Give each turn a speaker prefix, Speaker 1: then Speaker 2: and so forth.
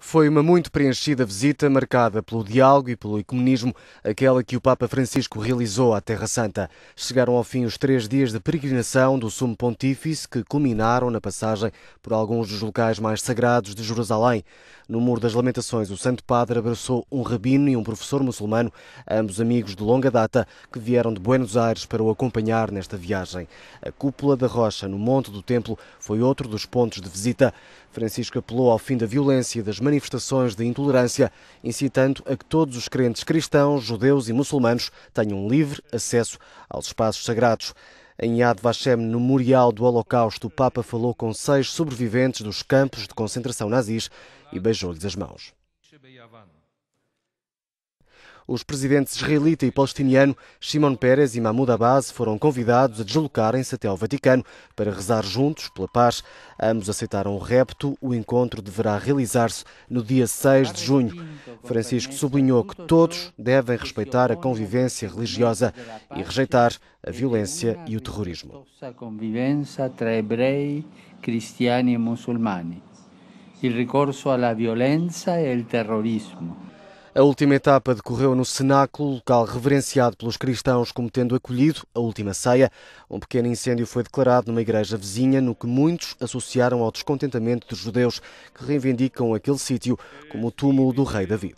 Speaker 1: Foi uma muito preenchida visita marcada pelo diálogo e pelo ecumenismo, aquela que o Papa Francisco realizou à Terra Santa. Chegaram ao fim os três dias de peregrinação do Sumo Pontífice, que culminaram na passagem por alguns dos locais mais sagrados de Jerusalém. No Muro das Lamentações, o Santo Padre abraçou um rabino e um professor muçulmano, ambos amigos de longa data, que vieram de Buenos Aires para o acompanhar nesta viagem. A Cúpula da Rocha, no Monte do Templo, foi outro dos pontos de visita. Francisco apelou ao fim da violência e das manifestações de intolerância, incitando a que todos os crentes cristãos, judeus e muçulmanos tenham livre acesso aos espaços sagrados. Em Yad Vashem, no Memorial do Holocausto, o Papa falou com seis sobreviventes dos campos de concentração nazis e beijou-lhes as mãos. Os presidentes israelita e palestiniano Shimon Peres e Mahmoud Abbas foram convidados a deslocarem-se até ao Vaticano para rezar juntos pela paz. Ambos aceitaram o repto. O encontro deverá realizar-se no dia 6 de junho. Francisco sublinhou que todos devem
Speaker 2: respeitar a convivência religiosa e rejeitar a violência e o terrorismo. cristiani e E o recurso à violência e ao terrorismo, a última etapa decorreu no
Speaker 1: cenáculo, local reverenciado pelos cristãos como tendo acolhido a última ceia. Um pequeno incêndio foi declarado numa igreja vizinha, no que muitos associaram ao descontentamento dos judeus que reivindicam aquele sítio como o túmulo do rei David.